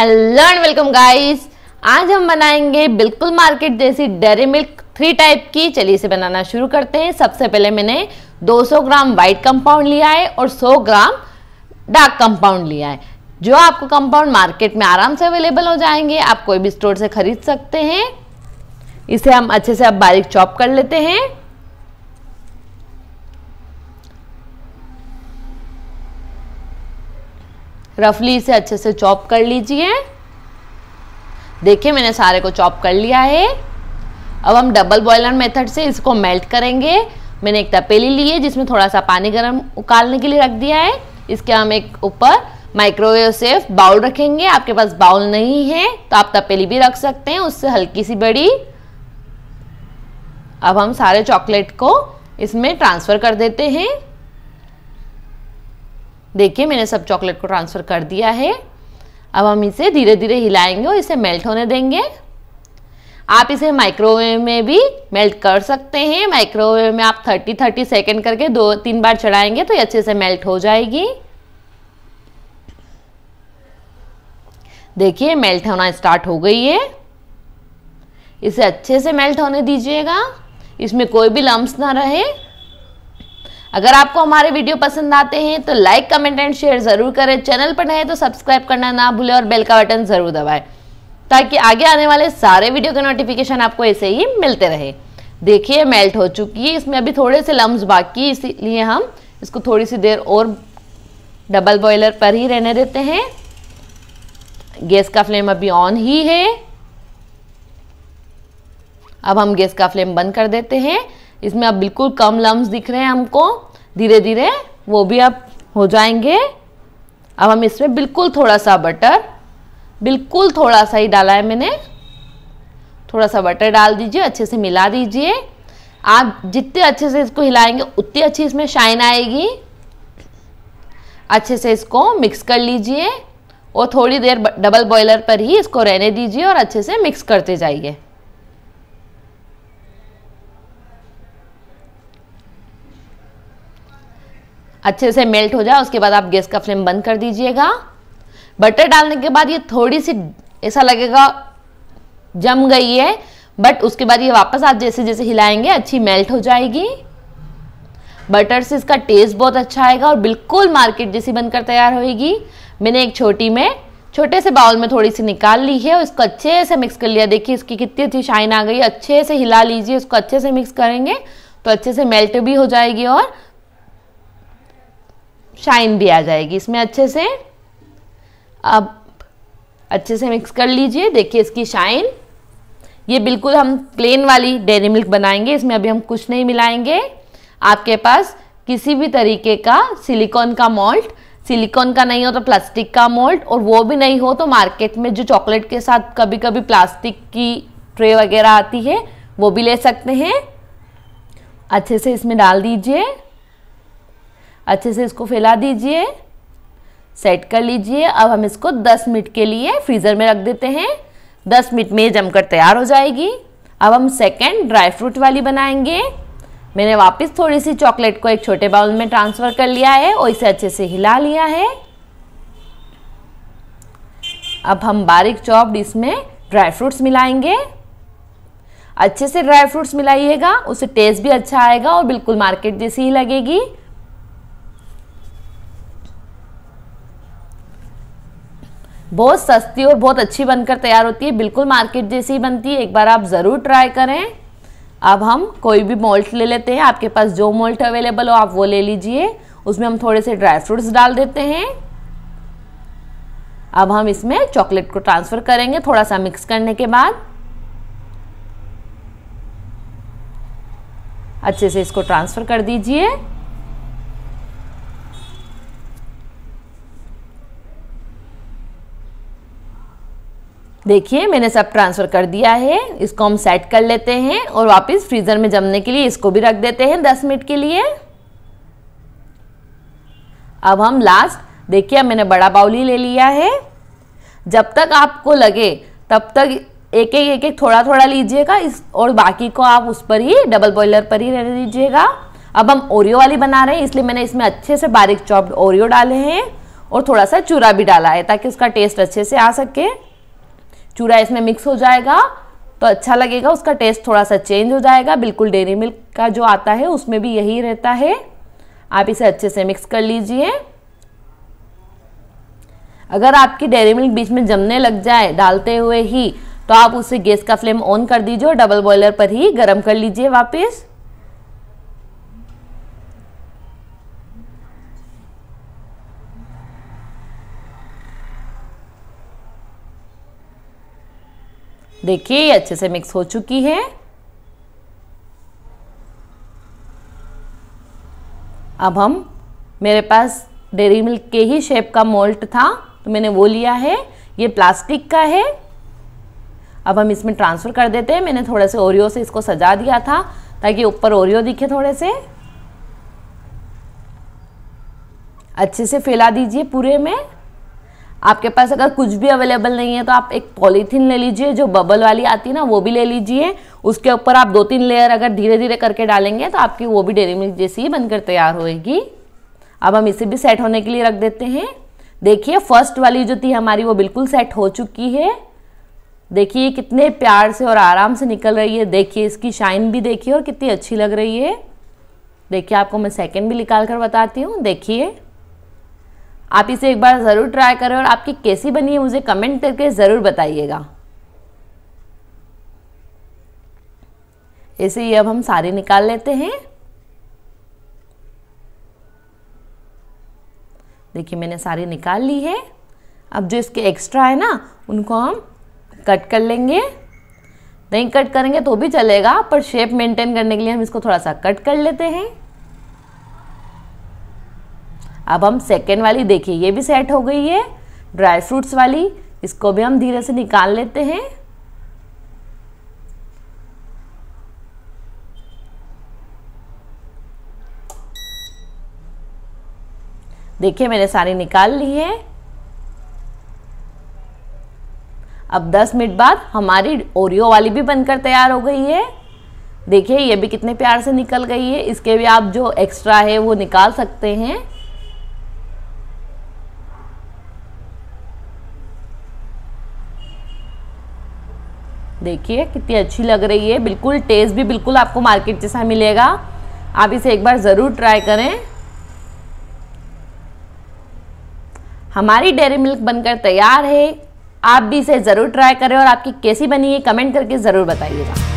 hello and welcome guys आज हम बनाएंगे बिल्कुल मार्केट जैसी डेरी मिल्क थ्री टाइप की चलिए इसे बनाना शुरू करते हैं सबसे पहले मैंने 200 ग्राम वाइट कंपाउंड लिया है और 100 ग्राम डार्क कंपाउंड लिया है जो आपको कंपाउंड मार्केट में आराम से अवेलेबल हो जाएंगे आप कोई भी स्टोर से खरीद सकते हैं इसे हम अच्छे से अब बारीक चॉप कर लेते हैं रफली इसे अच्छे से चॉप कर लीजिए देखिए मैंने सारे को चॉप कर लिया है अब हम डबल बॉयलर मेथड से इसको मेल्ट करेंगे मैंने एक तपेली ली है जिसमें थोड़ा सा पानी गर्म उकालने के लिए रख दिया है इसके हम एक ऊपर माइक्रोवेव सेफ बाउल रखेंगे आपके पास बाउल नहीं है तो आप तपेली भी रख सकते हैं उससे हल्की सी बड़ी अब हम सारे चॉकलेट को इसमें ट्रांसफ़र कर देते हैं देखिए मैंने सब चॉकलेट को ट्रांसफ़र कर दिया है अब हम इसे धीरे धीरे हिलाएंगे और इसे मेल्ट होने देंगे आप इसे माइक्रोवेव में भी मेल्ट कर सकते हैं माइक्रोवेव में आप 30 30 सेकेंड करके दो तीन बार चढ़ाएंगे तो ये अच्छे से मेल्ट हो जाएगी देखिए मेल्ट होना स्टार्ट हो गई है इसे अच्छे से मेल्ट होने दीजिएगा इसमें कोई भी लम्स ना रहे अगर आपको हमारे वीडियो पसंद आते हैं तो लाइक कमेंट एंड शेयर ज़रूर करें चैनल पर नए तो सब्सक्राइब करना ना भूलें और बेल का बटन ज़रूर दबाएं ताकि आगे आने वाले सारे वीडियो के नोटिफिकेशन आपको ऐसे ही मिलते रहे देखिए मेल्ट हो चुकी है इसमें अभी थोड़े से लम्ब बाकी इसीलिए हम इसको थोड़ी सी देर और डबल बॉयलर पर ही रहने देते हैं गैस का फ्लेम अभी ऑन ही है अब हम गैस का फ्लेम बंद कर देते हैं इसमें अब बिल्कुल कम लम्ब दिख रहे हैं हमको धीरे धीरे वो भी अब हो जाएंगे अब हम इसमें बिल्कुल थोड़ा सा बटर बिल्कुल थोड़ा सा ही डाला है मैंने थोड़ा सा बटर डाल दीजिए अच्छे से मिला दीजिए आप जितने अच्छे से इसको हिलाएंगे उतनी अच्छी इसमें शाइन आएगी अच्छे से इसको मिक्स कर लीजिए और थोड़ी देर डबल बॉयलर पर ही इसको रहने दीजिए और अच्छे से मिक्स करते जाइए अच्छे से मेल्ट हो जाए उसके बाद आप गैस का फ्लेम बंद कर दीजिएगा बटर डालने के बाद ये थोड़ी सी ऐसा लगेगा जम गई है बट उसके बाद ये वापस आप जैसे जैसे हिलाएंगे अच्छी मेल्ट हो जाएगी बटर से इसका टेस्ट बहुत अच्छा आएगा और बिल्कुल मार्केट जैसी बनकर तैयार होएगी मैंने एक छोटी में छोटे से बाउल में थोड़ी सी निकाल ली है और इसको अच्छे से मिक्स कर लिया देखिए इसकी कितनी अच्छी शाइन आ गई अच्छे से हिला लीजिए इसको अच्छे से मिक्स करेंगे तो अच्छे से मेल्ट भी हो जाएगी और शाइन भी आ जाएगी इसमें अच्छे से अब अच्छे से मिक्स कर लीजिए देखिए इसकी शाइन ये बिल्कुल हम प्लेन वाली डेरी मिल्क बनाएंगे इसमें अभी हम कुछ नहीं मिलाएंगे आपके पास किसी भी तरीके का सिलिकॉन का मोल्ट सिलिकॉन का नहीं हो तो प्लास्टिक का मोल्ट और वो भी नहीं हो तो मार्केट में जो चॉकलेट के साथ कभी कभी प्लास्टिक की ट्रे वगैरह आती है वो भी ले सकते हैं अच्छे से इसमें डाल दीजिए अच्छे से इसको फैला दीजिए सेट कर लीजिए अब हम इसको 10 मिनट के लिए फ्रीज़र में रख देते हैं 10 मिनट में जमकर तैयार हो जाएगी अब हम सेकेंड ड्राई फ्रूट वाली बनाएंगे मैंने वापस थोड़ी सी चॉकलेट को एक छोटे बाउल में ट्रांसफ़र कर लिया है और इसे अच्छे से हिला लिया है अब हम बारीक चॉप्ड इसमें ड्राई फ्रूट्स मिलाएंगे अच्छे से ड्राई फ्रूट्स मिलाइएगा उससे टेस्ट भी अच्छा आएगा और बिल्कुल मार्केट जैसी ही लगेगी बहुत सस्ती और बहुत अच्छी बनकर तैयार होती है बिल्कुल मार्केट जैसी ही बनती है एक बार आप ज़रूर ट्राई करें अब हम कोई भी मोल्ट ले लेते हैं आपके पास जो मोल्ट अवेलेबल हो आप वो ले लीजिए उसमें हम थोड़े से ड्राई फ्रूट्स डाल देते हैं अब हम इसमें चॉकलेट को ट्रांसफ़र करेंगे थोड़ा सा मिक्स करने के बाद अच्छे से इसको ट्रांसफ़र कर दीजिए देखिए मैंने सब ट्रांसफ़र कर दिया है इसको हम सेट कर लेते हैं और वापस फ्रीज़र में जमने के लिए इसको भी रख देते हैं 10 मिनट के लिए अब हम लास्ट देखिए मैंने बड़ा बाउली ले लिया है जब तक आपको लगे तब तक एक एक एक एक थोड़ा थोड़ा लीजिएगा इस और बाकी को आप उस पर ही डबल बॉयलर पर ही रहने दीजिएगा अब हम ओरियो वाली बना रहे हैं इसलिए मैंने इसमें अच्छे से बारीक चॉप्ड ओरियो डाले हैं और थोड़ा सा चूरा भी डाला है ताकि उसका टेस्ट अच्छे से आ सके चूरा इसमें मिक्स हो जाएगा तो अच्छा लगेगा उसका टेस्ट थोड़ा सा चेंज हो जाएगा बिल्कुल डेरी मिल्क का जो आता है उसमें भी यही रहता है आप इसे अच्छे से मिक्स कर लीजिए अगर आपकी डेरी मिल्क बीच में जमने लग जाए डालते हुए ही तो आप उसे गैस का फ्लेम ऑन कर दीजिए और डबल बॉयलर पर ही गर्म कर लीजिए वापस देखिए ये अच्छे से मिक्स हो चुकी है अब हम मेरे पास डेरी मिल्क के ही शेप का मोल्ट था तो मैंने वो लिया है ये प्लास्टिक का है अब हम इसमें ट्रांसफ़र कर देते हैं मैंने थोड़े से ओरियो से इसको सजा दिया था ताकि ऊपर ओरियो दिखे थोड़े से अच्छे से फैला दीजिए पूरे में आपके पास अगर कुछ भी अवेलेबल नहीं है तो आप एक पॉलीथीन ले लीजिए जो बबल वाली आती है ना वो भी ले लीजिए उसके ऊपर आप दो तीन लेयर अगर धीरे धीरे करके डालेंगे तो आपकी वो भी डेरी मिल्क जैसी ही बनकर तैयार होएगी अब हम इसे भी सेट होने के लिए रख देते हैं देखिए फर्स्ट वाली जो थी हमारी वो बिल्कुल सेट हो चुकी है देखिए कितने प्यार से और आराम से निकल रही है देखिए इसकी शाइन भी देखिए और कितनी अच्छी लग रही है देखिए आपको मैं सेकेंड भी निकाल कर बताती हूँ देखिए आप इसे एक बार ज़रूर ट्राई करें और आपकी कैसी बनी है मुझे कमेंट करके ज़रूर बताइएगा ऐसे ही अब हम सारे निकाल लेते हैं देखिए मैंने सारी निकाल ली है अब जो इसके एक्स्ट्रा है ना उनको हम कट कर लेंगे नहीं कट करेंगे तो भी चलेगा पर शेप मेंटेन करने के लिए हम इसको थोड़ा सा कट कर लेते हैं अब हम सेकेंड वाली देखिए ये भी सेट हो गई है ड्राई फ्रूट्स वाली इसको भी हम धीरे से निकाल लेते हैं देखिए मैंने सारी निकाल ली है अब 10 मिनट बाद हमारी ओरियो वाली भी बनकर तैयार हो गई है देखिए ये भी कितने प्यार से निकल गई है इसके भी आप जो एक्स्ट्रा है वो निकाल सकते हैं देखिए कितनी अच्छी लग रही है बिल्कुल टेस्ट भी बिल्कुल आपको मार्केट जैसा मिलेगा आप इसे एक बार ज़रूर ट्राई करें हमारी डेयरी मिल्क बनकर तैयार है आप भी इसे ज़रूर ट्राई करें और आपकी कैसी बनी है कमेंट करके ज़रूर बताइएगा